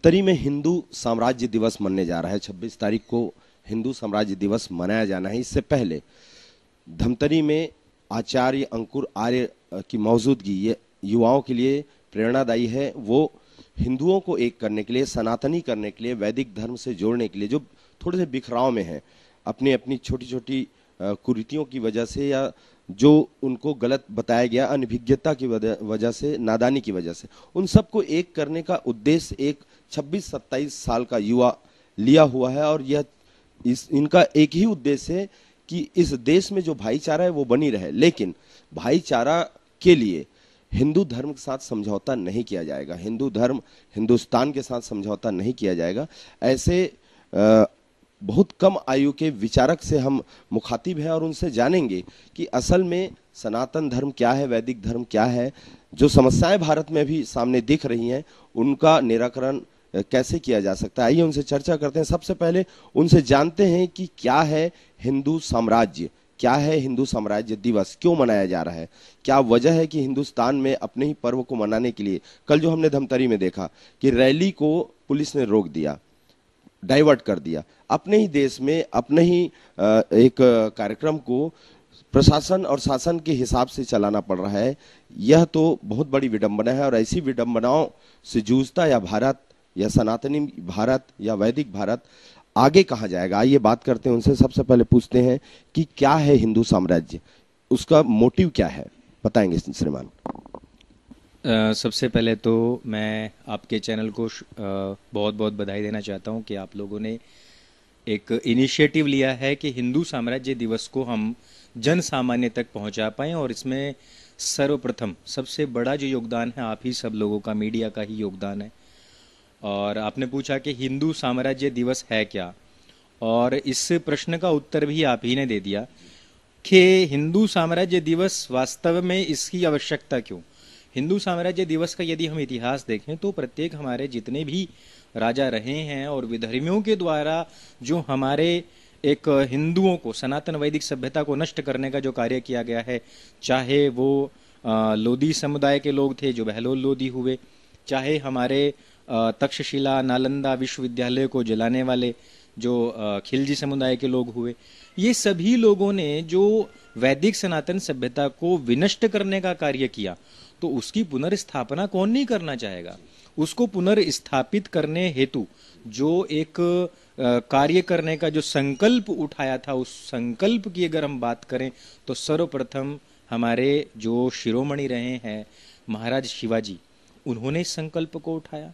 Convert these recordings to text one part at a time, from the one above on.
धमतरी में हिंदू साम्राज्य दिवस मनने जा रहा है छब्बीस तारीख को हिंदू साम्राज्य दिवस मनाया जाना है इससे पहले धमतरी में आचार्य अंकुर आर्य की मौजूदगी ये युवाओं के लिए प्रेरणादायी है वो हिंदुओं को एक करने के लिए सनातनी करने के लिए वैदिक धर्म से जोड़ने के लिए जो थोड़े से बिखराव में हैं अपनी अपनी छोटी छोटी कुरीतियों की वजह से या जो उनको गलत बताया गया अनभिज्ञता की वजह से नादानी की वजह से उन सबको एक करने का उद्देश्य एक छब्बीस 27 साल का युवा लिया हुआ है और यह इस इनका एक ही उद्देश्य है कि इस देश में जो भाईचारा है वो बनी रहे लेकिन भाईचारा के लिए हिंदू धर्म के साथ समझौता नहीं किया जाएगा हिंदू धर्म हिंदुस्तान के साथ समझौता नहीं किया जाएगा ऐसे आ, बहुत कम आयु के विचारक से हम मुखातिब हैं और उनसे जानेंगे कि असल में सनातन धर्म क्या है वैदिक धर्म क्या है जो समस्याएं भारत में भी सामने दिख रही हैं उनका निराकरण कैसे किया जा सकता है आइए उनसे चर्चा करते हैं सबसे पहले उनसे जानते हैं कि क्या है हिंदू साम्राज्य क्या है हिंदू साम्राज्य दिवस क्यों मनाया जा रहा है क्या वजह है कि हिंदुस्तान में अपने ही पर्व को मनाने के लिए कल जो हमने धमतरी में देखा कि रैली को पुलिस ने रोक दिया डाइवर्ट कर दिया अपने ही देश में अपने ही एक कार्यक्रम को प्रशासन और शासन के हिसाब से चलाना पड़ रहा है यह तो बहुत बड़ी विडंबना है और ऐसी विडंबनाओं से जूझता या भारत या सनातनी भारत या वैदिक भारत आगे कहा जाएगा आइए बात करते हैं उनसे सबसे पहले पूछते हैं कि क्या है हिंदू साम्राज्य उसका मोटिव क्या है बताएंगे श्रीमान सबसे पहले तो मैं आपके चैनल को बहुत बहुत बधाई देना चाहता हूँ कि आप लोगों ने एक इनिशिएटिव लिया है कि हिंदू साम्राज्य दिवस को हम जन सामान्य तक पहुंचा पाए और इसमें सर्वप्रथम सबसे बड़ा जो योगदान है आप ही सब लोगों का मीडिया का ही योगदान है और आपने पूछा कि हिंदू साम्राज्य दिवस है क्या और इस प्रश्न का उत्तर भी आप ही ने दे दिया कि हिंदू साम्राज्य दिवस वास्तव में इसकी आवश्यकता क्यों हिंदू साम्राज्य दिवस का यदि हम इतिहास देखें तो प्रत्येक हमारे जितने भी राजा रहे हैं और विधर्मियों के द्वारा जो हमारे एक हिंदुओं को सनातन वैदिक सभ्यता को नष्ट करने का जो कार्य किया गया है चाहे वो लोधी समुदाय के लोग थे जो बहलोल लोधी हुए चाहे हमारे तक्षशिला नालंदा विश्वविद्यालय को जलाने वाले जो खिलजी समुदाय के लोग हुए ये सभी लोगों ने जो वैदिक सनातन सभ्यता को विनष्ट करने का कार्य किया तो उसकी पुनर्स्थापना कौन नहीं करना चाहेगा उसको पुनर्स्थापित करने हेतु जो एक कार्य करने का जो संकल्प उठाया था उस संकल्प की अगर हम बात करें तो सर्वप्रथम हमारे जो शिरोमणि रहे हैं महाराज शिवाजी उन्होंने इस संकल्प को उठाया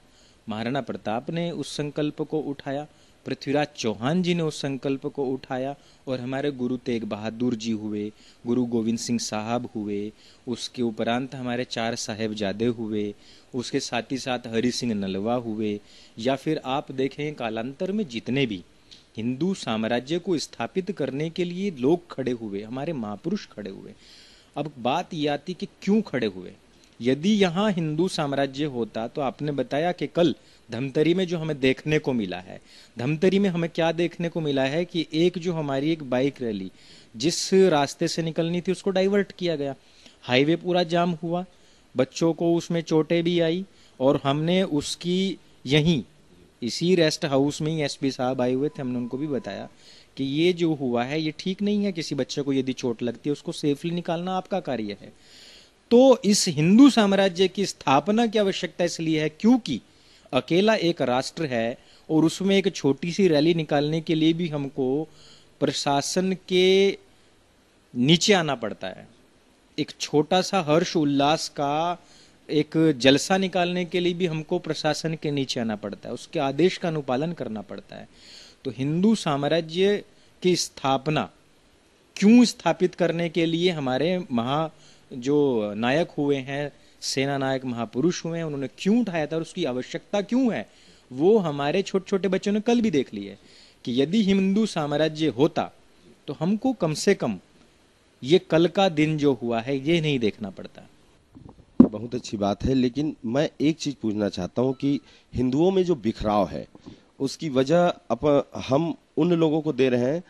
महाराणा प्रताप ने उस संकल्प को उठाया पृथ्वीराज चौहान जी ने उस संकल्प को उठाया और हमारे गुरु तेग बहादुर जी हुए गुरु गोविंद सिंह साहब हुए उसके उपरांत हमारे चार साहेबजादे हुए उसके साथ ही साथ हरि सिंह नलवा हुए या फिर आप देखें कालांतर में जितने भी हिंदू साम्राज्य को स्थापित करने के लिए लोग खड़े हुए हमारे महापुरुष खड़े हुए अब बात ये आती कि क्यों खड़े हुए यदि यहाँ हिंदू साम्राज्य होता तो आपने बताया कि कल धमतरी में जो हमें देखने को मिला है धमतरी में हमें क्या देखने को मिला है कि एक जो हमारी एक बाइक रैली जिस रास्ते से निकलनी थी उसको डाइवर्ट किया गया हाईवे पूरा जाम हुआ बच्चों को उसमें चोटें भी आई और हमने उसकी यहीं इसी रेस्ट हाउस में ही एस साहब आए हुए थे हमने उनको भी बताया कि ये जो हुआ है ये ठीक नहीं है किसी बच्चे को यदि चोट लगती है उसको सेफली निकालना आपका कार्य है तो इस हिंदू साम्राज्य की स्थापना की आवश्यकता इसलिए है क्योंकि अकेला एक राष्ट्र है और उसमें एक छोटी सी रैली निकालने के लिए भी हमको प्रशासन के नीचे आना पड़ता है एक छोटा सा हर्ष उल्लास का एक जलसा निकालने के लिए भी हमको प्रशासन के नीचे आना पड़ता है उसके आदेश का अनुपालन करना पड़ता है तो हिंदू साम्राज्य की स्थापना क्यों स्थापित करने के लिए हमारे महा जो नायक हुए हैं सेना नायक महापुरुष हुए हैं उन्होंने क्यों उठाया था और उसकी आवश्यकता क्यों है वो हमारे छोटे छोटे बच्चों ने कल भी देख ली है कि यदि हिंदू साम्राज्य होता तो हमको कम से कम ये कल का दिन जो हुआ है ये नहीं देखना पड़ता बहुत अच्छी बात है लेकिन मैं एक चीज पूछना चाहता हूँ कि हिंदुओं में जो बिखराव है उसकी वजह हम उन लोगों को दे रहे हैं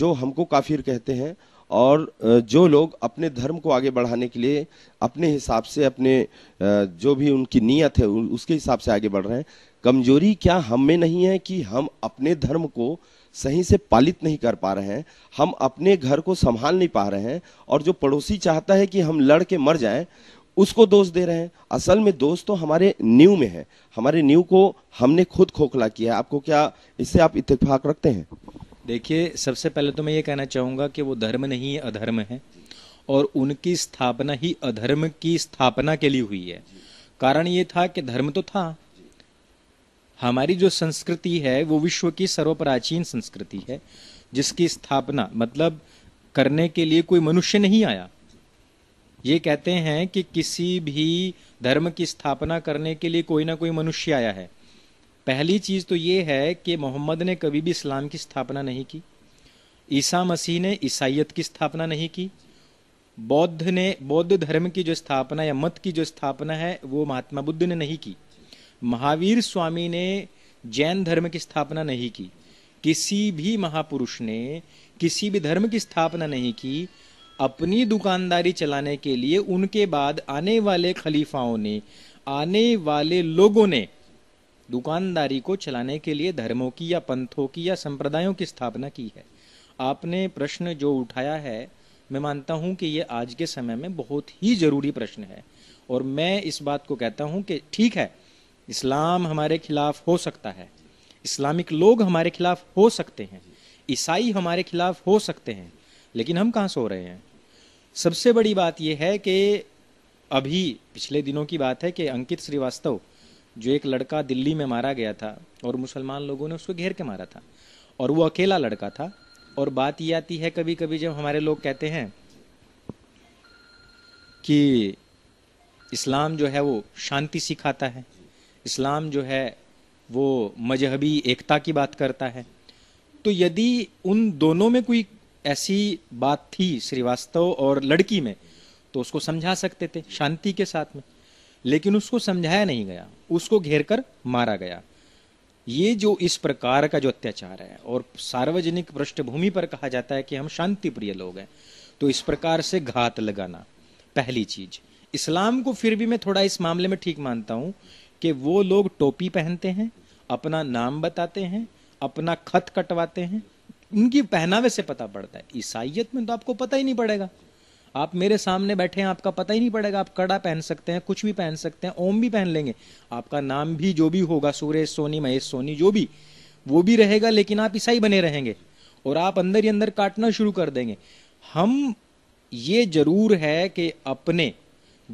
जो हमको काफिर कहते हैं और जो लोग अपने धर्म को आगे बढ़ाने के लिए अपने हिसाब से अपने जो भी उनकी नीयत है उसके हिसाब से आगे बढ़ रहे हैं कमजोरी क्या हम में नहीं है कि हम अपने धर्म को सही से पालित नहीं कर पा रहे हैं हम अपने घर को संभाल नहीं पा रहे हैं और जो पड़ोसी चाहता है कि हम लड़ के मर जाएं उसको दोष दे रहे हैं असल में दोष तो हमारे न्यू में है हमारे न्यू को हमने खुद खोखला किया है आपको क्या इससे आप इतफाक रखते हैं देखिए सबसे पहले तो मैं ये कहना चाहूँगा कि वो धर्म नहीं है अधर्म है और उनकी स्थापना ही अधर्म की स्थापना के लिए हुई है कारण ये था कि धर्म तो था हमारी जो संस्कृति है वो विश्व की सर्वप्राचीन संस्कृति है जिसकी स्थापना मतलब करने के लिए कोई मनुष्य नहीं आया ये कहते हैं कि किसी भी धर्म की स्थापना करने के लिए कोई ना कोई मनुष्य आया है पहली चीज़ तो ये है कि मोहम्मद ने कभी भी इस्लाम की स्थापना नहीं की ईसा मसीह ने ईसाइत की स्थापना नहीं की बौद्ध ने बौद्ध धर्म की जो स्थापना या मत की जो स्थापना है वो महात्मा बुद्ध ने नहीं की महावीर स्वामी ने जैन धर्म की स्थापना नहीं की किसी भी महापुरुष ने किसी भी धर्म की स्थापना नहीं की अपनी दुकानदारी चलाने के लिए उनके बाद आने वाले खलीफाओं ने आने वाले लोगों ने दुकानदारी को चलाने के लिए धर्मों की या पंथों की या संप्रदायों की स्थापना की है आपने प्रश्न जो उठाया है मैं मानता हूं कि ये आज के समय में बहुत ही जरूरी प्रश्न है और मैं इस बात को कहता हूं कि ठीक है इस्लाम हमारे खिलाफ हो सकता है इस्लामिक लोग हमारे खिलाफ हो सकते हैं ईसाई हमारे खिलाफ हो सकते हैं लेकिन हम कहाँ सो रहे हैं सबसे बड़ी बात यह है कि अभी पिछले दिनों की बात है कि अंकित श्रीवास्तव जो एक लड़का दिल्ली में मारा गया था और मुसलमान लोगों ने उसको घेर के मारा था और वो अकेला लड़का था और बात ये आती है कभी कभी जब हमारे लोग कहते हैं कि इस्लाम जो है वो शांति सिखाता है इस्लाम जो है वो मजहबी एकता की बात करता है तो यदि उन दोनों में कोई ऐसी बात थी श्रीवास्तव और लड़की में तो उसको समझा सकते थे शांति के साथ में लेकिन उसको समझाया नहीं गया उसको घेर कर मारा गया ये जो इस प्रकार का जो अत्याचार है और सार्वजनिक पृष्ठभूमि पर कहा जाता है कि हम शांति प्रिय लोग हैं तो इस प्रकार से घात लगाना पहली चीज इस्लाम को फिर भी मैं थोड़ा इस मामले में ठीक मानता हूं कि वो लोग टोपी पहनते हैं अपना नाम बताते हैं अपना खत कटवाते हैं उनकी पहनावे से पता पड़ता है ईसाइयत में तो आपको पता ही नहीं पड़ेगा आप मेरे सामने बैठे हैं आपका पता ही नहीं पड़ेगा आप कड़ा पहन सकते हैं कुछ भी पहन सकते हैं ओम भी पहन लेंगे आपका नाम भी जो भी होगा सूर्य सोनी महेश सोनी जो भी वो भी रहेगा लेकिन आप ईसाई बने रहेंगे और आप अंदर ही अंदर काटना शुरू कर देंगे हम ये जरूर है कि अपने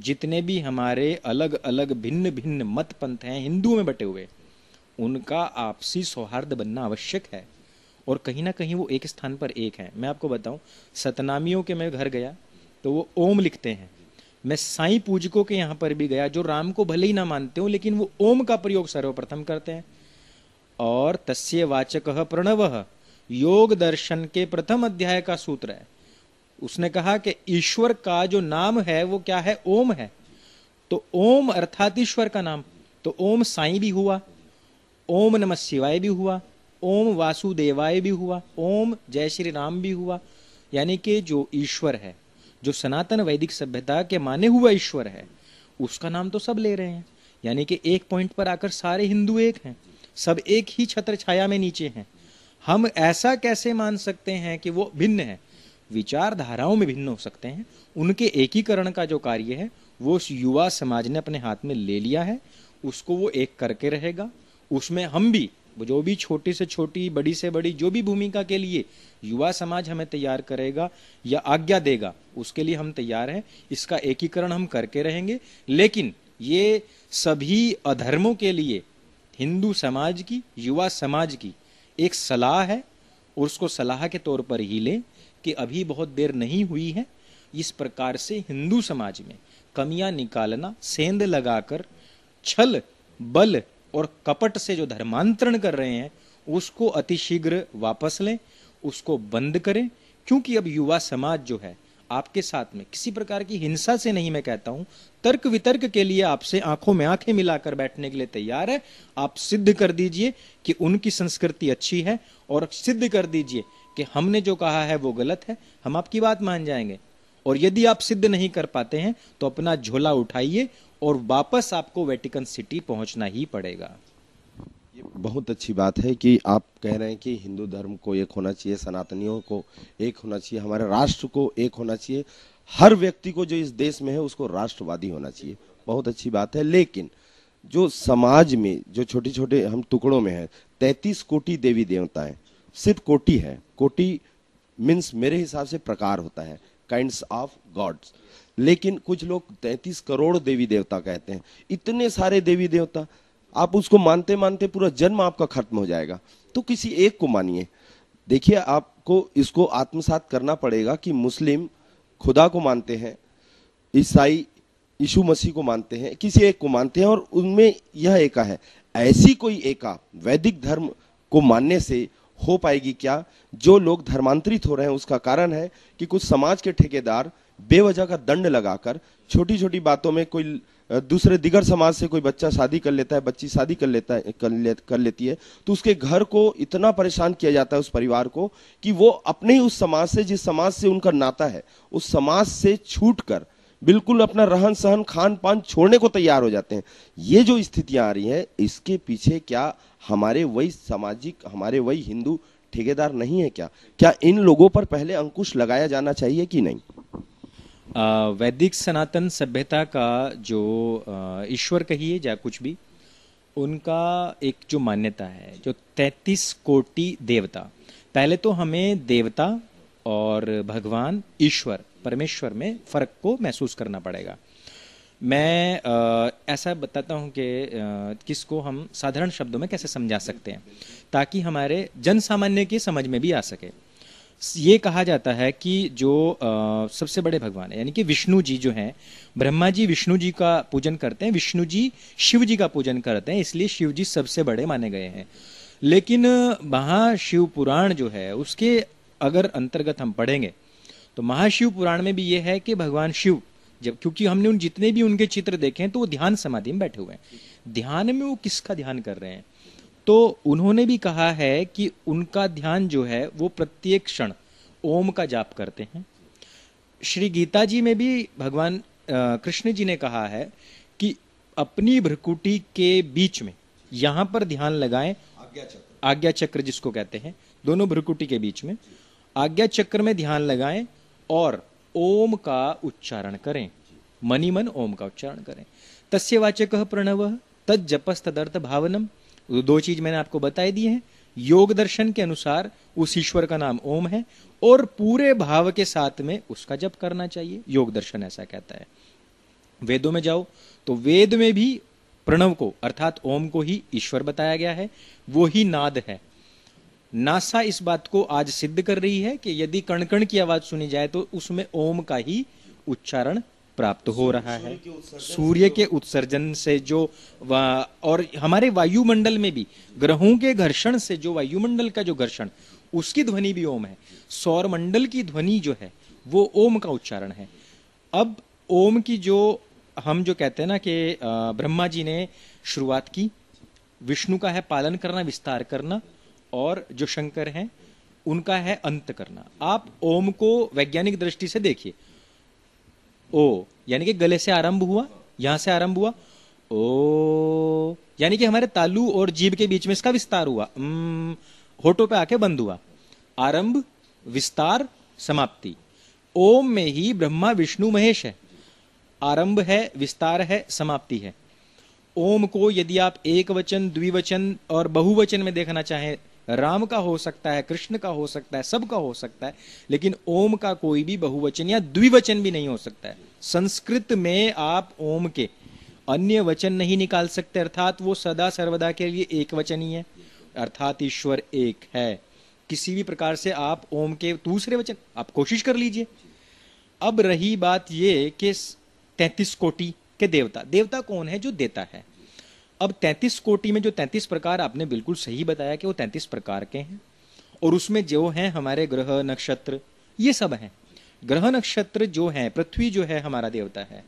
जितने भी हमारे अलग अलग भिन्न भिन्न मत पंथ हैं हिंदुओं में बटे हुए उनका आपसी सौहार्द बनना आवश्यक है और कहीं ना कहीं वो एक स्थान पर एक है मैं आपको बताऊं सतनामियों के मैं घर गया तो वो ओम लिखते हैं मैं साई पूजकों के यहां पर भी गया जो राम को भले ही ना मानते हो लेकिन वो ओम का प्रयोग सर्वप्रथम करते हैं और तस्य वाचक प्रणव योग दर्शन के प्रथम अध्याय का सूत्र है उसने कहा कि ईश्वर का जो नाम है वो क्या है ओम है तो ओम अर्थात ईश्वर का नाम तो ओम साई भी हुआ ओम नमः शिवाय भी हुआ ओम वासुदेवाय भी हुआ ओम जय श्री राम भी हुआ यानी कि जो ईश्वर है जो सनातन वैदिक सभ्यता के माने हुआ ईश्वर है उसका नाम तो सब ले रहे हैं यानी कि एक पॉइंट पर आकर सारे हिंदू एक हैं सब एक ही छत्र छाया में नीचे हैं हम ऐसा कैसे मान सकते हैं कि वो भिन्न है विचारधाराओं में भिन्न हो सकते हैं उनके एकीकरण का जो कार्य है वो उस युवा समाज ने अपने हाथ में ले लिया है उसको वो एक करके रहेगा उसमें हम भी जो भी छोटी से छोटी बड़ी से बड़ी जो भी भूमिका के लिए युवा समाज हमें तैयार करेगा या आज्ञा देगा उसके लिए हम तैयार हैं इसका एकीकरण हम करके रहेंगे लेकिन ये सभी अधर्मों के लिए हिंदू समाज की युवा समाज की एक सलाह है और उसको सलाह के तौर पर ही लें कि अभी बहुत देर नहीं हुई है इस प्रकार से हिंदू समाज में कमियां निकालना सेंध लगाकर छल बल और कपट से जो धर्मांतरण कर रहे हैं उसको अतिशीघ्र वापस लें उसको बंद करें क्योंकि अब युवा समाज जो है आपके साथ में किसी प्रकार की हिंसा से नहीं मैं कहता हूं तर्क वितर्क के लिए आपसे आंखों में आंखें मिलाकर बैठने के लिए तैयार है आप सिद्ध कर दीजिए कि उनकी संस्कृति अच्छी है और सिद्ध कर दीजिए कि हमने जो कहा है वो गलत है हम आपकी बात मान जाएंगे और यदि आप सिद्ध नहीं कर पाते हैं तो अपना झोला उठाइए और वापस आपको वेटिकन सिटी पहुंचना ही पड़ेगा ये बहुत अच्छी बात है कि आप कह रहे हैं कि हिंदू धर्म को एक होना चाहिए सनातनियों को एक होना चाहिए हमारे राष्ट्र को एक होना चाहिए हर व्यक्ति को जो इस देश में है उसको राष्ट्रवादी होना चाहिए बहुत अच्छी बात है लेकिन जो समाज में जो छोटे छोटे हम टुकड़ों में है तैतीस कोटि देवी देवता सिर्फ कोटि है कोटि मीन्स मेरे हिसाब से प्रकार होता है काइंड ऑफ गॉड्स लेकिन कुछ लोग तैंतीस करोड़ देवी देवता कहते हैं इतने सारे देवी देवता आप उसको मानते मानते पूरा जन्म आपका खत्म हो जाएगा तो किसी एक को मानिए देखिए आपको इसको आत्मसात करना पड़ेगा कि मुस्लिम खुदा को मानते हैं ईसाई यीशु मसीह को मानते हैं किसी एक को मानते हैं और उनमें यह एका है ऐसी कोई एका वैदिक धर्म को मानने से हो पाएगी क्या जो लोग धर्मांतरित हो रहे हैं उसका कारण है कि कुछ समाज के ठेकेदार बेवजह का दंड लगाकर छोटी छोटी बातों में कोई दूसरे दिगर समाज से कोई बच्चा शादी कर लेता है बच्ची शादी कर लेता है कर, ले, कर लेती है तो उसके घर को इतना परेशान किया जाता है उस परिवार को कि वो अपने ही उस समाज से जिस समाज से उनका नाता है उस समाज से छूट कर बिल्कुल अपना रहन सहन खान पान छोड़ने को तैयार हो जाते हैं ये जो स्थितियां आ रही हैं इसके पीछे क्या हमारे वही सामाजिक हमारे वही हिंदू ठेकेदार नहीं है क्या क्या इन लोगों पर पहले अंकुश लगाया जाना चाहिए कि नहीं आ, वैदिक सनातन सभ्यता का जो ईश्वर कहिए या कुछ भी उनका एक जो मान्यता है जो 33 कोटि देवता पहले तो हमें देवता और भगवान ईश्वर परमेश्वर में फ़र्क को महसूस करना पड़ेगा मैं आ, ऐसा बताता हूँ कि किसको हम साधारण शब्दों में कैसे समझा सकते हैं ताकि हमारे जन सामान्य की समझ में भी आ सके ये कहा जाता है कि जो आ, सबसे बड़े भगवान है यानी कि विष्णु जी जो हैं ब्रह्मा जी विष्णु जी का पूजन करते हैं विष्णु जी शिव जी का पूजन करते हैं इसलिए शिव जी सबसे बड़े माने गए हैं लेकिन वहाँ पुराण जो है उसके अगर अंतर्गत हम पढ़ेंगे तो महाशिव पुराण में भी ये है कि भगवान शिव जब क्योंकि हमने उन जितने भी उनके चित्र देखे हैं तो वो ध्यान समाधि में बैठे हुए हैं ध्यान में वो किसका ध्यान कर रहे हैं तो उन्होंने भी कहा है कि उनका ध्यान जो है वो प्रत्येक क्षण ओम का जाप करते हैं श्री गीता जी में भी भगवान कृष्ण जी ने कहा है कि अपनी भ्रकुटी के बीच में यहां पर ध्यान लगाएं आज्ञा चक्र आज्ञा चक्र जिसको कहते हैं दोनों भ्रकुटी के बीच में आज्ञा चक्र में ध्यान लगाएं और ओम का उच्चारण करें मनी मन ओम का उच्चारण करें तस्य वाचक प्रणव तद जपस तदर्थ भावनम दो चीज मैंने आपको बताई दी है योग दर्शन के अनुसार उस ईश्वर का नाम ओम है और पूरे भाव के साथ में उसका जप करना चाहिए योग दर्शन ऐसा कहता है वेदों में जाओ तो वेद में भी प्रणव को अर्थात ओम को ही ईश्वर बताया गया है वो ही नाद है नासा इस बात को आज सिद्ध कर रही है कि यदि कणकण की आवाज सुनी जाए तो उसमें ओम का ही उच्चारण प्राप्त हो रहा है सूर्य के उत्सर्जन से जो और हमारे वायुमंडल में भी ग्रहों के घर्षण से जो वायुमंडल का जो घर्षण उसकी ध्वनि भी ओम है सौर मंडल की ध्वनि जो है वो ओम का उच्चारण है अब ओम की जो हम जो कहते हैं ना कि ब्रह्मा जी ने शुरुआत की विष्णु का है पालन करना विस्तार करना और जो शंकर हैं उनका है अंत करना आप ओम को वैज्ञानिक दृष्टि से देखिए ओ यानी कि गले से आरंभ हुआ यहां से आरंभ हुआ ओ यानी कि हमारे तालू और जीभ के बीच में इसका विस्तार हुआ होठों पे आके बंद हुआ आरंभ विस्तार समाप्ति ओम में ही ब्रह्मा विष्णु महेश है आरंभ है विस्तार है समाप्ति है ओम को यदि आप एक वचन द्विवचन और बहुवचन में देखना चाहें राम का हो सकता है कृष्ण का हो सकता है सबका हो सकता है लेकिन ओम का कोई भी बहुवचन या द्विवचन भी नहीं हो सकता है संस्कृत में आप ओम के अन्य वचन नहीं निकाल सकते अर्थात वो सदा सर्वदा के लिए एक वचन ही है अर्थात ईश्वर एक है किसी भी प्रकार से आप ओम के दूसरे वचन आप कोशिश कर लीजिए अब रही बात ये कि तैतीस कोटि के देवता देवता कौन है जो देता है अब 33 कोटि में जो 33 प्रकार आपने बिल्कुल सही बताया कि वो 33 प्रकार के हैं और उसमें जो हैं हमारे ग्रह नक्षत्र ये सब हैं ग्रह नक्षत्र जो हैं पृथ्वी जो है हमारा देवता है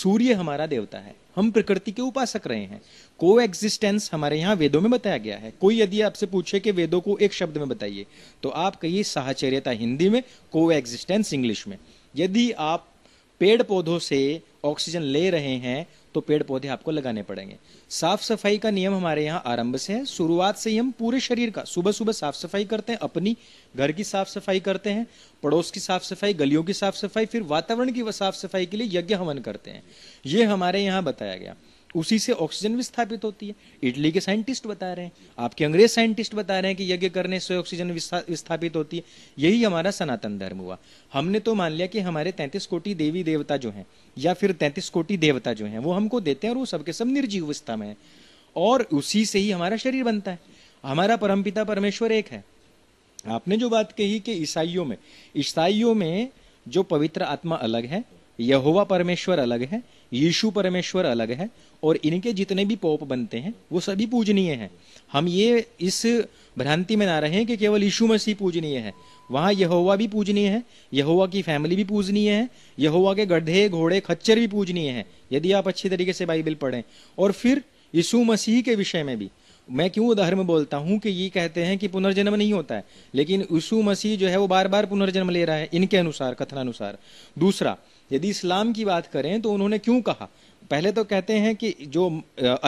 सूर्य हमारा देवता है हम प्रकृति के उपासक रहे हैं को एग्जिस्टेंस हमारे यहाँ वेदों में बताया गया है कोई यदि आपसे पूछे कि वेदों को एक शब्द में बताइए तो आप कहिए साहचर्यता हिंदी में को एग्जिस्टेंस इंग्लिश में यदि आप पेड़ पौधों से ऑक्सीजन ले रहे हैं तो पेड़ पौधे आपको लगाने पड़ेंगे साफ सफाई का नियम हमारे यहाँ आरंभ से है शुरुआत से ही हम पूरे शरीर का सुबह सुबह साफ सफाई करते हैं अपनी घर की साफ सफाई करते हैं पड़ोस की साफ सफाई गलियों की साफ सफाई फिर वातावरण की साफ सफाई के लिए यज्ञ हवन करते हैं ये हमारे यहाँ बताया गया उसी से ऑक्सीजन विस्थापित होती है इटली के साइंटिस्ट बता रहे हैं आपके अंग्रेज साइंटिस्ट बता रहे हैं कि यज्ञ करने से ऑक्सीजन विस्थापित होती है यही हमारा सनातन धर्म हुआ हमने तो मान लिया कि हमारे तैंतीस कोटि देवी देवता जो हैं या फिर तैंतीस कोटि देवता जो हैं वो हमको देते हैं और वो सबके सब निर्जीव अवस्था में है और उसी से ही हमारा शरीर बनता है हमारा परमपिता परमेश्वर एक है आपने जो बात कही कि ईसाइयों में ईसाइयों में जो पवित्र आत्मा अलग है यहोवा परमेश्वर अलग है यीशु परमेश्वर अलग है और इनके जितने भी पोप बनते हैं वो सभी पूजनीय हैं हम ये इस भ्रांति में ना हैं कि केवल यीशु मसीह पूजनीय है वहाँ यहोवा भी पूजनीय है यहोवा की फैमिली भी पूजनीय है यहोवा के गड्ढे घोड़े खच्चर भी पूजनीय है यदि आप अच्छी तरीके से बाइबिल पढ़ें और फिर यीशु मसीह के विषय में भी मैं क्यों उदाहरण में बोलता हूं कि ये कहते हैं कि पुनर्जन्म नहीं होता है लेकिन यीशु मसीह जो है वो बार बार पुनर्जन्म ले रहा है इनके अनुसार कथनानुसार दूसरा यदि इस्लाम की बात करें तो उन्होंने क्यों कहा पहले तो कहते हैं कि जो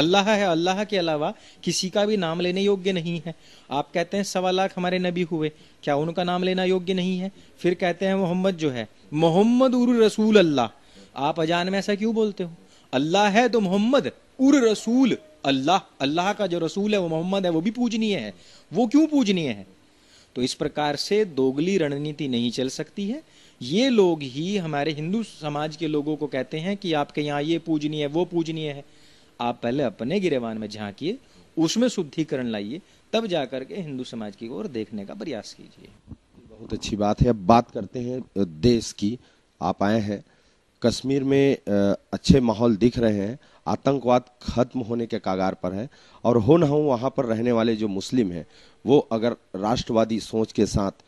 अल्लाह है अल्लाह के अलावा किसी का भी नाम लेने योग्य नहीं है आप कहते हैं सवा लाख हमारे नबी हुए क्या उनका नाम लेना योग्य नहीं है फिर कहते हैं मोहम्मद जो है मोहम्मद उर रसूल अल्लाह आप अजान में ऐसा क्यों बोलते हो अल्लाह है तो मोहम्मद उर रसूल अल्लाह अल्लाह का जो रसूल है वो मोहम्मद है वो भी पूजनीय है वो क्यों पूजनीय है तो इस प्रकार से दोगली रणनीति नहीं चल सकती है ये लोग ही हमारे हिंदू समाज के लोगों को कहते हैं कि आपके यहाँ ये पूजनीय है वो पूजनीय है आप पहले अपने गिरेवान में झांकिए उसमें शुद्धिकरण लाइए तब जा करके हिंदू समाज की ओर देखने का प्रयास कीजिए बहुत अच्छी बात है अब बात करते हैं देश की आप आए हैं कश्मीर में अच्छे माहौल दिख रहे हैं आतंकवाद खत्म होने के कागार पर है और हो ना हो वहाँ पर रहने वाले जो मुस्लिम हैं वो अगर राष्ट्रवादी सोच के साथ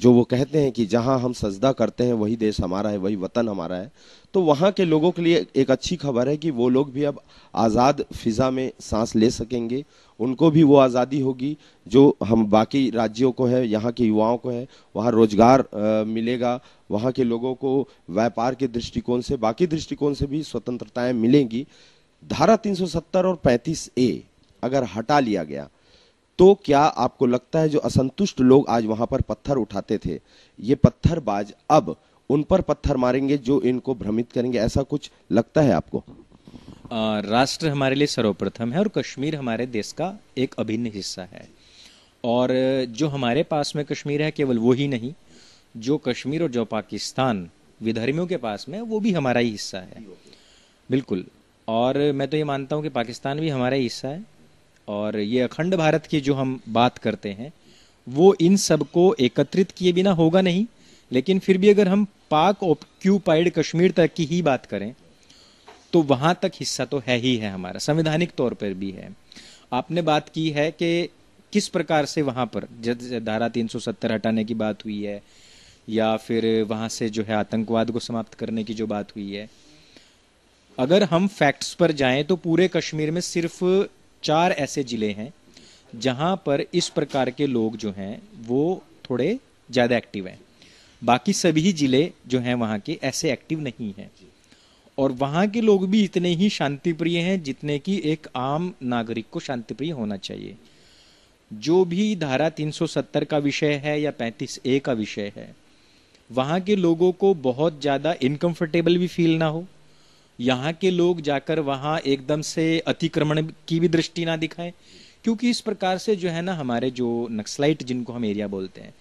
जो वो कहते हैं कि जहां हम सजदा करते हैं वही देश हमारा है वही वतन हमारा है तो वहां के लोगों के लिए एक अच्छी खबर है कि वो लोग भी अब आज़ाद फिज़ा में सांस ले सकेंगे उनको भी वो आज़ादी होगी जो हम बाकी राज्यों को है यहाँ के युवाओं को है वहाँ रोजगार आ, मिलेगा वहाँ के लोगों को व्यापार के दृष्टिकोण से बाकी दृष्टिकोण से भी स्वतंत्रताएँ मिलेंगी धारा 370 और 35 ए अगर हटा लिया गया तो क्या आपको लगता है जो असंतुष्ट लोग आज वहां पर पत्थर उठाते थे ये पत्थरबाज अब उन पर पत्थर मारेंगे जो इनको भ्रमित करेंगे ऐसा कुछ लगता है आपको राष्ट्र हमारे लिए सर्वप्रथम है और कश्मीर हमारे देश का एक अभिन्न हिस्सा है और जो हमारे पास में कश्मीर है केवल वो ही नहीं जो कश्मीर और जो पाकिस्तान विधर्मियों के पास में वो भी हमारा ही हिस्सा है बिल्कुल और मैं तो ये मानता हूँ कि पाकिस्तान भी हमारा ही हिस्सा है और ये अखंड भारत की जो हम बात करते हैं वो इन सबको एकत्रित किए बिना होगा नहीं लेकिन फिर भी अगर हम पाक ऑक्यूपाइड कश्मीर तक की ही बात करें तो वहां तक हिस्सा तो है ही है हमारा संवैधानिक तौर पर भी है आपने बात की है कि किस प्रकार से वहां पर धारा 370 हटाने की बात हुई है या फिर वहां से जो है आतंकवाद को समाप्त करने की जो बात हुई है अगर हम फैक्ट्स पर जाएं तो पूरे कश्मीर में सिर्फ चार ऐसे ज़िले हैं जहां पर इस प्रकार के लोग जो हैं वो थोड़े ज़्यादा एक्टिव हैं बाकी सभी ज़िले जो हैं वहां के ऐसे एक्टिव नहीं हैं और वहां के लोग भी इतने ही शांतिप्रिय हैं जितने कि एक आम नागरिक को शांतिप्रिय होना चाहिए जो भी धारा 370 का विषय है या 35 ए का विषय है वहां के लोगों को बहुत ज़्यादा इनकम्फर्टेबल भी फील ना हो यहाँ के लोग जाकर वहाँ एकदम से अतिक्रमण की भी दृष्टि ना दिखाएं क्योंकि इस प्रकार से जो है ना हमारे जो नक्सलाइट जिनको हम एरिया बोलते हैं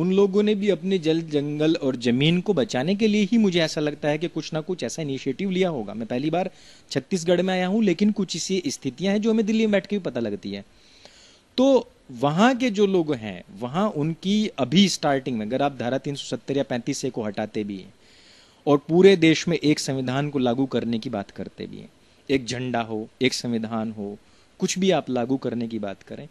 उन लोगों ने भी अपने जल जंगल और ज़मीन को बचाने के लिए ही मुझे ऐसा लगता है कि कुछ ना कुछ ऐसा इनिशिएटिव लिया होगा मैं पहली बार छत्तीसगढ़ में आया हूँ लेकिन कुछ ऐसी स्थितियाँ हैं जो हमें दिल्ली में बैठ के भी पता लगती है तो वहाँ के जो लोग हैं वहाँ उनकी अभी स्टार्टिंग में अगर आप धारा तीन या पैंतीस से को हटाते भी हैं और पूरे देश में एक संविधान को लागू करने की बात करते भी हैं एक झंडा हो एक संविधान हो कुछ भी आप लागू करने की बात करें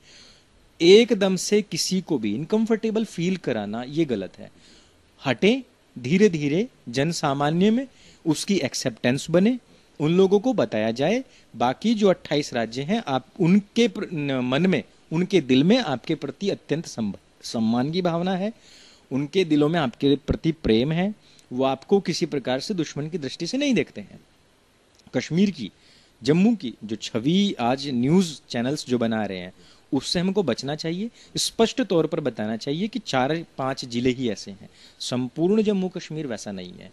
एकदम से किसी को भी इनकम्फर्टेबल फील कराना ये गलत है हटे धीरे धीरे जन सामान्य में उसकी एक्सेप्टेंस बने उन लोगों को बताया जाए बाकी जो 28 राज्य हैं आप उनके मन में उनके दिल में आपके प्रति अत्यंत सम्मान की भावना है उनके दिलों में आपके प्रति प्रेम है वो आपको किसी प्रकार से दुश्मन की दृष्टि से नहीं देखते हैं कश्मीर की जम्मू की जो छवि आज न्यूज़ चैनल्स जो बना रहे हैं उससे हमको बचना चाहिए स्पष्ट तौर पर बताना चाहिए कि चार पांच जिले ही ऐसे हैं संपूर्ण जम्मू कश्मीर वैसा नहीं है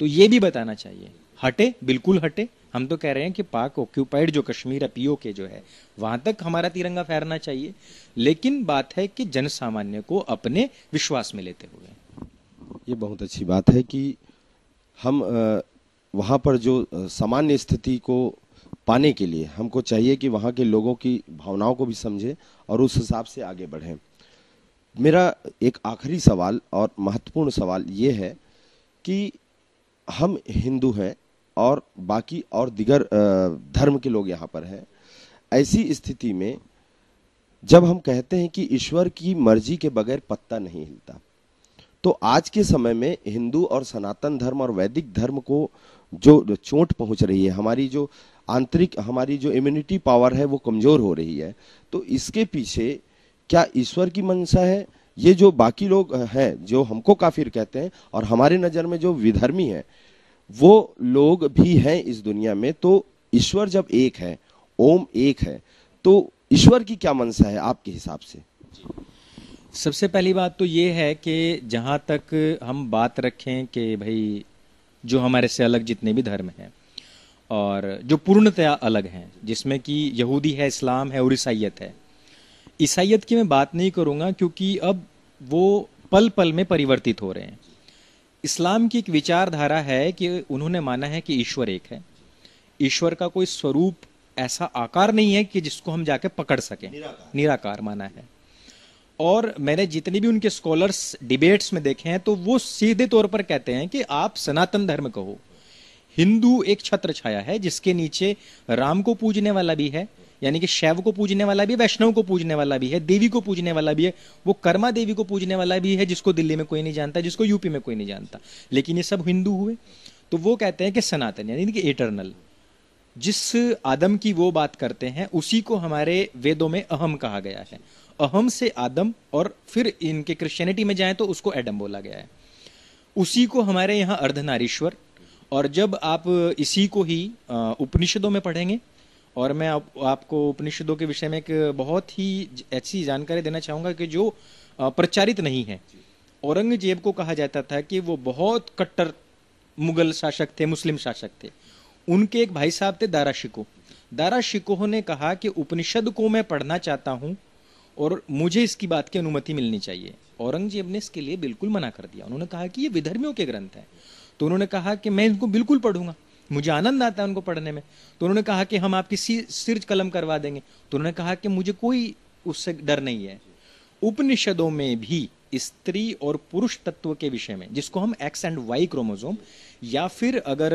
तो ये भी बताना चाहिए हटे बिल्कुल हटे हम तो कह रहे हैं कि पाक ऑक्यूपाइड जो कश्मीर है पीओ के जो है वहां तक हमारा तिरंगा फहरना चाहिए लेकिन बात है कि जन सामान्य को अपने विश्वास में लेते हुए ये बहुत अच्छी बात है कि हम वहाँ पर जो सामान्य स्थिति को पाने के लिए हमको चाहिए कि वहाँ के लोगों की भावनाओं को भी समझें और उस हिसाब से आगे बढ़ें मेरा एक आखिरी सवाल और महत्वपूर्ण सवाल ये है कि हम हिंदू हैं और बाकी और दिगर धर्म के लोग यहाँ पर हैं ऐसी स्थिति में जब हम कहते हैं कि ईश्वर की मर्जी के बगैर पत्ता नहीं हिलता तो आज के समय में हिंदू और सनातन धर्म और वैदिक धर्म को जो चोट पहुंच रही है हमारी जो आंतरिक हमारी जो इम्यूनिटी पावर है वो कमज़ोर हो रही है तो इसके पीछे क्या ईश्वर की मंशा है ये जो बाकी लोग हैं जो हमको काफिर कहते हैं और हमारे नज़र में जो विधर्मी है वो लोग भी हैं इस दुनिया में तो ईश्वर जब एक है ओम एक है तो ईश्वर की क्या मंशा है आपके हिसाब से सबसे पहली बात तो ये है कि जहाँ तक हम बात रखें कि भाई जो हमारे से अलग जितने भी धर्म हैं और जो पूर्णतया अलग हैं जिसमें कि यहूदी है इस्लाम है और ईसाइत है ईसाइत की मैं बात नहीं करूँगा क्योंकि अब वो पल पल में परिवर्तित हो रहे हैं इस्लाम की एक विचारधारा है कि उन्होंने माना है कि ईश्वर एक है ईश्वर का कोई स्वरूप ऐसा आकार नहीं है कि जिसको हम जाके पकड़ सकें निराकार, निराकार माना है और मैंने जितने भी उनके स्कॉलर्स डिबेट्स में देखे हैं तो वो सीधे तौर पर कहते हैं कि आप सनातन धर्म कहो हिंदू एक छत्र छाया है जिसके नीचे राम को पूजने वाला भी है यानी कि शैव को पूजने वाला भी वैष्णव को पूजने वाला भी है देवी को पूजने वाला भी है वो कर्मा देवी को पूजने वाला भी है जिसको दिल्ली में कोई नहीं जानता जिसको यूपी में कोई नहीं जानता लेकिन ये सब हिंदू हुए तो वो कहते हैं कि सनातन यानी कि एटर्नल जिस आदम की वो बात करते हैं उसी को हमारे वेदों में अहम कहा गया है अहम से आदम और फिर इनके क्रिश्चियनिटी में जाएं तो उसको एडम बोला गया है उसी को हमारे यहाँ अर्धनारीश्वर और जब आप इसी को ही उपनिषदों में पढ़ेंगे और मैं आप, आपको उपनिषदों के विषय में एक बहुत ही ऐसी जानकारी देना चाहूँगा कि जो प्रचारित नहीं है औरंगजेब को कहा जाता था कि वो बहुत कट्टर मुगल शासक थे मुस्लिम शासक थे उनके एक भाई साहब थे दारा शिको दारा शिकोह ने कहा कि उपनिषद को मैं पढ़ना चाहता हूँ और मुझे इसकी बात की अनुमति मिलनी चाहिए औरंगजेब ने इसके लिए बिल्कुल मना कर दिया उन्होंने कहा कि ये विधर्मियों के ग्रंथ हैं तो उन्होंने कहा कि मैं इनको बिल्कुल पढ़ूंगा मुझे आनंद आता है उनको पढ़ने में तो उन्होंने कहा कि हम आपकी सिर कलम करवा देंगे तो उन्होंने कहा कि मुझे कोई उससे डर नहीं है उपनिषदों में भी स्त्री और पुरुष तत्व के विषय में जिसको हम एक्स एंड वाई क्रोमोजोम या फिर अगर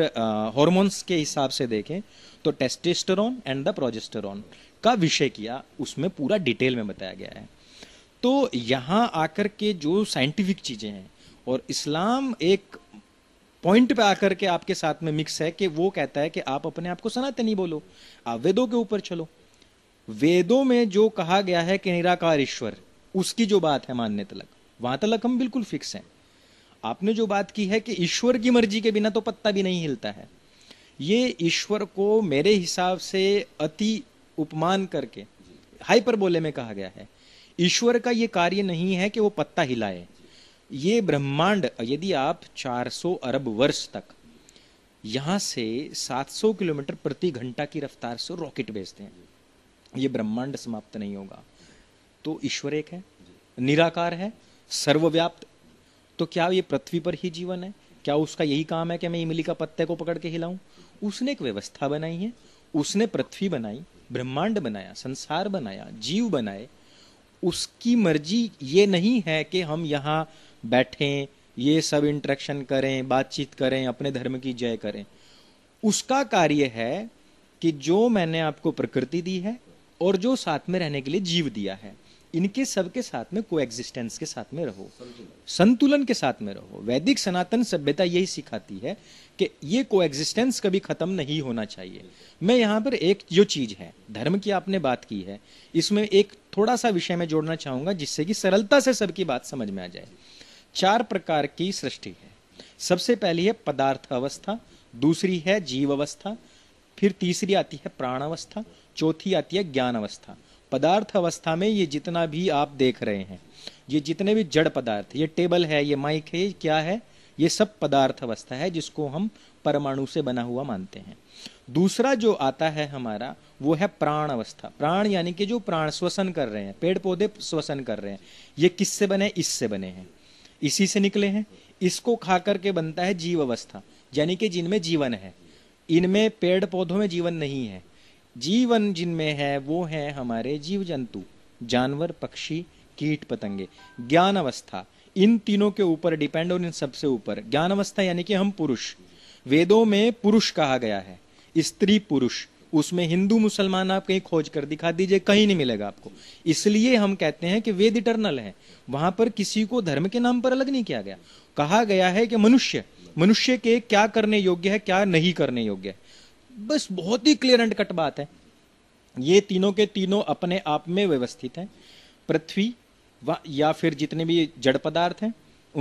हॉर्मोन्स के हिसाब से देखें तो टेस्टेस्टोरॉन एंड द प्रोजेस्टेरॉन का विषय किया उसमें पूरा डिटेल में बताया गया है तो यहाँ आकर के जो साइंटिफिक चीज़ें हैं और इस्लाम एक पॉइंट पे आकर के आपके साथ में मिक्स है कि वो कहता है कि आप अपने आप को सनातनी बोलो आप वेदों के ऊपर चलो वेदों में जो कहा गया है कि निराकार ईश्वर उसकी जो बात है मानने तलक वहां तलक हम बिल्कुल फिक्स हैं आपने जो बात की है कि ईश्वर की मर्जी के बिना तो पत्ता भी नहीं हिलता है ये ईश्वर को मेरे हिसाब से अति उपमान करके हाइपरबोले में कहा गया है ईश्वर का ये कार्य नहीं है कि वो पत्ता हिलाए ये ब्रह्मांड यदि आप 400 अरब वर्ष तक यहां से 700 किलोमीटर प्रति घंटा की रफ्तार से रॉकेट भेजते हैं ये ब्रह्मांड समाप्त नहीं होगा तो ईश्वर एक है निराकार है सर्वव्याप्त तो क्या ये पृथ्वी पर ही जीवन है क्या उसका यही काम है कि मैं इमली का पत्ते को पकड़ के हिलाऊं उसने एक व्यवस्था बनाई है उसने पृथ्वी बनाई ब्रह्मांड बनाया संसार बनाया जीव बनाए उसकी मर्जी ये नहीं है कि हम यहाँ बैठें ये सब इंट्रैक्शन करें बातचीत करें अपने धर्म की जय करें उसका कार्य है कि जो मैंने आपको प्रकृति दी है और जो साथ में रहने के लिए जीव दिया है इनके सबके साथ में को एग्जिस्टेंस के साथ में रहो संतुलन के साथ में रहो वैदिक सनातन सभ्यता यही सिखाती है कि ये को एग्जिस्टेंस कभी खत्म नहीं होना चाहिए मैं यहाँ पर एक जो चीज है धर्म की आपने बात की है इसमें एक थोड़ा सा विषय में जोड़ना चाहूंगा जिससे कि सरलता से सबकी बात समझ में आ जाए चार प्रकार की सृष्टि है सबसे पहली है पदार्थ अवस्था दूसरी है जीव अवस्था फिर तीसरी आती है प्राण अवस्था चौथी आती है ज्ञान अवस्था पदार्थ अवस्था में ये जितना भी आप देख रहे हैं ये जितने भी जड़ पदार्थ ये टेबल है ये माइक है क्या है ये सब पदार्थ अवस्था है जिसको हम परमाणु से बना हुआ मानते हैं दूसरा जो आता है हमारा वो है प्राण अवस्था प्राण यानी कि जो प्राण श्वसन कर रहे हैं पेड़ पौधे श्वसन कर रहे हैं ये किससे बने इससे बने हैं इसी से निकले हैं इसको खा करके बनता है जीव अवस्था यानी कि जिनमें जीवन है इनमें पेड़ पौधों में जीवन नहीं है जीवन जिनमें है वो है हमारे जीव जंतु जानवर पक्षी कीट पतंगे ज्ञान अवस्था इन तीनों के ऊपर डिपेंड और इन सबसे ऊपर ज्ञान अवस्था यानी कि हम पुरुष वेदों में पुरुष कहा गया है स्त्री पुरुष उसमें हिंदू मुसलमान आप कहीं खोज कर दिखा दीजिए कहीं नहीं मिलेगा आपको इसलिए हम कहते हैं कि वेद इटर्नल है वहां पर किसी को धर्म के नाम पर अलग नहीं किया गया कहा गया है कि मनुष्य मनुष्य के क्या करने योग्य है क्या नहीं करने योग्य है बस बहुत ही क्लियर एंड कट बात है ये तीनों के तीनों अपने आप में व्यवस्थित हैं पृथ्वी या फिर जितने भी जड़ पदार्थ हैं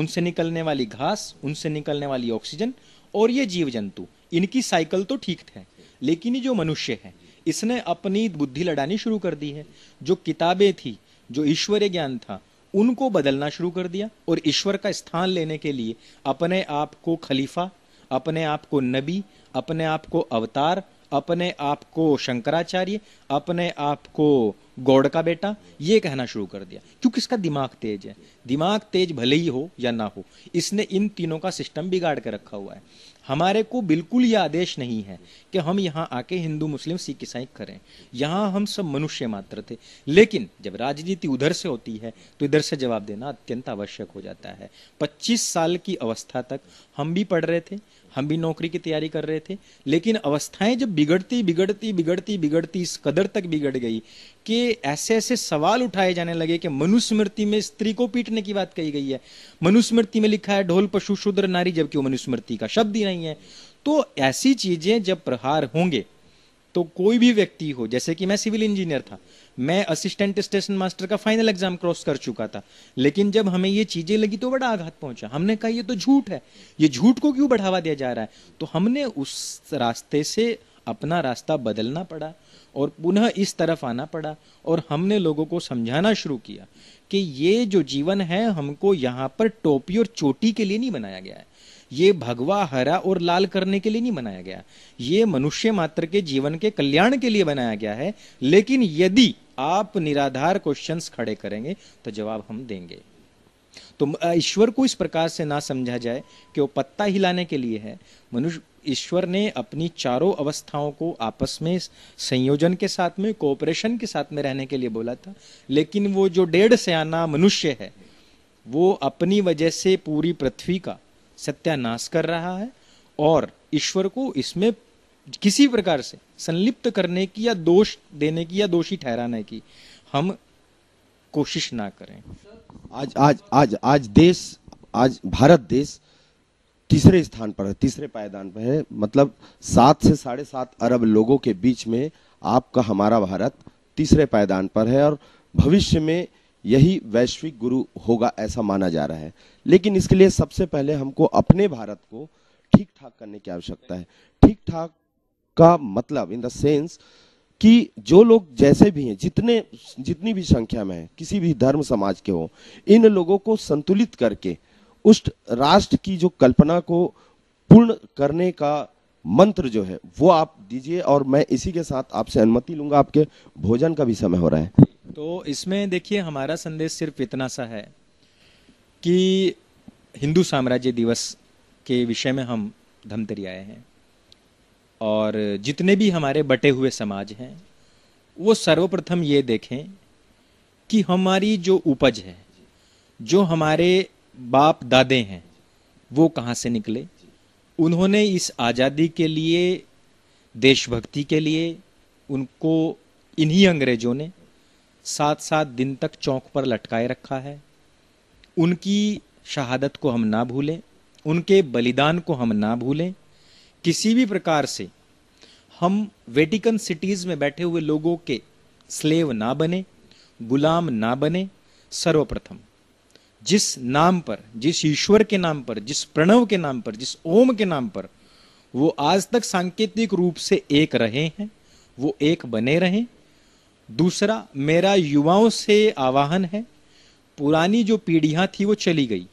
उनसे निकलने वाली घास उनसे निकलने वाली ऑक्सीजन और ये जीव जंतु इनकी साइकिल तो ठीक है लेकिन ये जो मनुष्य है इसने अपनी बुद्धि लड़ानी शुरू कर दी है जो किताबें थी जो ईश्वरीय ज्ञान था उनको बदलना शुरू कर दिया और ईश्वर का स्थान लेने के लिए अपने आप को खलीफा अपने आप को नबी अपने आप को अवतार अपने आप को शंकराचार्य अपने आप को गौड़ का बेटा ये कहना शुरू कर दिया क्योंकि इसका दिमाग तेज है दिमाग तेज भले ही हो या ना हो इसने इन तीनों का सिस्टम बिगाड़ के रखा हुआ है हमारे को बिल्कुल ये आदेश नहीं है कि हम यहाँ आके हिंदू मुस्लिम सिख ईसाई करें यहाँ हम सब मनुष्य मात्र थे लेकिन जब राजनीति उधर से होती है तो इधर से जवाब देना अत्यंत आवश्यक हो जाता है 25 साल की अवस्था तक हम भी पढ़ रहे थे हम भी नौकरी की तैयारी कर रहे थे लेकिन अवस्थाएं जब बिगड़ती बिगड़ती बिगड़ती बिगड़ती इस कदर तक बिगड़ गई कि ऐसे ऐसे सवाल उठाए जाने लगे कि मनुस्मृति में स्त्री को पीटने की बात कही गई है मनुस्मृति में लिखा है ढोल पशु शूद्र नारी जबकि वो मनुस्मृति का शब्द ही नहीं है तो ऐसी चीजें जब प्रहार होंगे तो कोई भी व्यक्ति हो जैसे कि मैं सिविल इंजीनियर था मैं असिस्टेंट स्टेशन मास्टर का फाइनल एग्जाम क्रॉस कर चुका था लेकिन जब हमें ये चीजें लगी तो बड़ा आघात पहुंचा हमने कहा ये तो झूठ है ये झूठ को क्यों बढ़ावा दिया जा रहा है तो हमने उस रास्ते से अपना रास्ता बदलना पड़ा और पुनः इस तरफ आना पड़ा और हमने लोगों को समझाना शुरू किया कि ये जो जीवन है हमको यहाँ पर टोपी और चोटी के लिए नहीं बनाया गया है ये भगवा हरा और लाल करने के लिए नहीं बनाया गया ये मनुष्य मात्र के जीवन के कल्याण के लिए बनाया गया है लेकिन यदि आप निराधार क्वेश्चंस खड़े करेंगे तो जवाब हम देंगे तो ईश्वर को इस प्रकार से ना समझा जाए कि वो पत्ता हिलाने के लिए है मनुष्य ईश्वर ने अपनी चारों अवस्थाओं को आपस में संयोजन के साथ में कोऑपरेशन के साथ में रहने के लिए बोला था लेकिन वो जो डेढ़ सयाना मनुष्य है वो अपनी वजह से पूरी पृथ्वी का सत्यानाश कर रहा है और ईश्वर को इसमें किसी प्रकार से संलिप्त करने की या दोष देने की या दोषी ठहराने की हम कोशिश ना करें आज आज आज आज देश आज भारत देश तीसरे स्थान पर है तीसरे पायदान पर है मतलब सात से साढ़े सात अरब लोगों के बीच में आपका हमारा भारत तीसरे पायदान पर है और भविष्य में यही वैश्विक गुरु होगा ऐसा माना जा रहा है लेकिन इसके लिए सबसे पहले हमको अपने भारत को ठीक ठाक करने की आवश्यकता है ठीक ठाक का मतलब इन द सेंस कि जो लोग जैसे भी हैं जितने जितनी भी संख्या में हैं किसी भी धर्म समाज के हो इन लोगों को संतुलित करके उस राष्ट्र की जो कल्पना को पूर्ण करने का मंत्र जो है वो आप दीजिए और मैं इसी के साथ आपसे अनुमति लूंगा आपके भोजन का भी समय हो रहा है तो इसमें देखिए हमारा संदेश सिर्फ इतना सा है कि हिंदू साम्राज्य दिवस के विषय में हम धमतरी आए हैं और जितने भी हमारे बटे हुए समाज हैं वो सर्वप्रथम ये देखें कि हमारी जो उपज है जो हमारे बाप दादे हैं वो कहाँ से निकले उन्होंने इस आज़ादी के लिए देशभक्ति के लिए उनको इन्हीं अंग्रेज़ों ने सात सात दिन तक चौक पर लटकाए रखा है उनकी शहादत को हम ना भूलें उनके बलिदान को हम ना भूलें किसी भी प्रकार से हम वेटिकन सिटीज़ में बैठे हुए लोगों के स्लेव ना बने गुलाम ना बने सर्वप्रथम जिस नाम पर जिस ईश्वर के नाम पर जिस प्रणव के नाम पर जिस ओम के नाम पर वो आज तक सांकेतिक रूप से एक रहे हैं वो एक बने रहें दूसरा मेरा युवाओं से आवाहन है पुरानी जो पीढ़ियां थी वो चली गई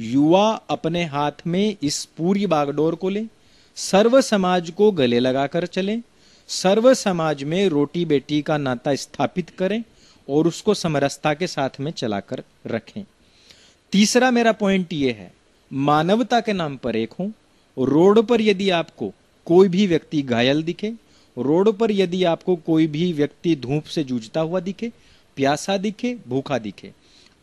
युवा अपने हाथ में इस पूरी बागडोर को लें सर्व समाज को गले लगाकर चलें सर्व समाज में रोटी बेटी का नाता स्थापित करें और उसको समरसता के साथ में चलाकर रखें तीसरा मेरा पॉइंट ये है मानवता के नाम पर एक हूं रोड पर यदि आपको कोई भी व्यक्ति घायल दिखे रोड पर यदि आपको कोई भी व्यक्ति धूप से जूझता हुआ दिखे प्यासा दिखे भूखा दिखे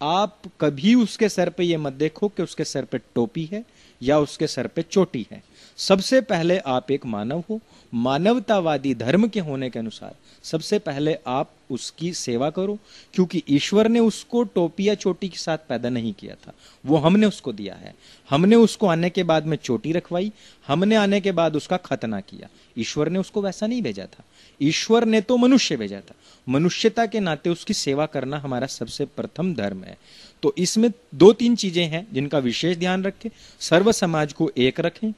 आप कभी उसके सर पे ये मत देखो कि उसके सर पे टोपी है या उसके सर पे चोटी है सबसे पहले आप एक मानव हो मानवतावादी धर्म के होने के अनुसार सबसे पहले आप उसकी सेवा करो क्योंकि ईश्वर ने उसको टोपी या चोटी के साथ पैदा नहीं किया था वो हमने उसको दिया है हमने उसको आने के बाद में चोटी रखवाई हमने आने के बाद उसका खतना किया ईश्वर ने उसको वैसा नहीं भेजा था ईश्वर ने तो मनुष्य भेजा था मनुष्यता के नाते उसकी सेवा करना हमारा सबसे प्रथम धर्म है तो इसमें दो तीन चीजें हैं जिनका विशेष ध्यान रखें सर्व समाज को एक रखें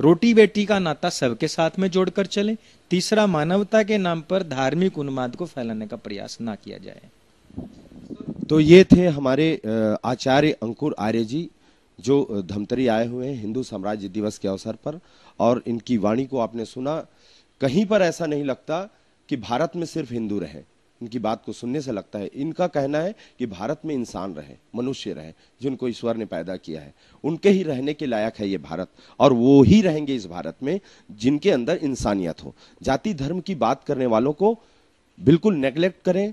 रोटी बेटी का नाता सबके साथ में जोड़कर चले तीसरा मानवता के नाम पर धार्मिक उन्माद को फैलाने का प्रयास ना किया जाए तो ये थे हमारे आचार्य अंकुर आर्य जी जो धमतरी आए हुए हैं हिंदू साम्राज्य दिवस के अवसर पर और इनकी वाणी को आपने सुना कहीं पर ऐसा नहीं लगता कि भारत में सिर्फ हिंदू रहे इनकी बात को सुनने से लगता है इनका कहना है कि भारत में इंसान रहे मनुष्य रहे जिनको ईश्वर ने पैदा किया है उनके ही रहने के लायक है ये भारत और वो ही रहेंगे इस भारत में जिनके अंदर इंसानियत हो जाति धर्म की बात करने वालों को बिल्कुल नेग्लेक्ट करें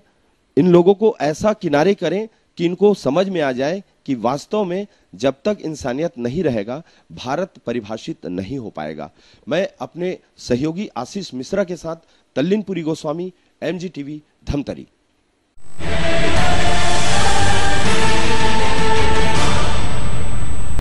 इन लोगों को ऐसा किनारे करें कि इनको समझ में आ जाए कि वास्तव में जब तक इंसानियत नहीं रहेगा भारत परिभाषित नहीं हो पाएगा मैं अपने सहयोगी आशीष मिश्रा के साथ Tallinpuri Goswami M G TV Dhamtari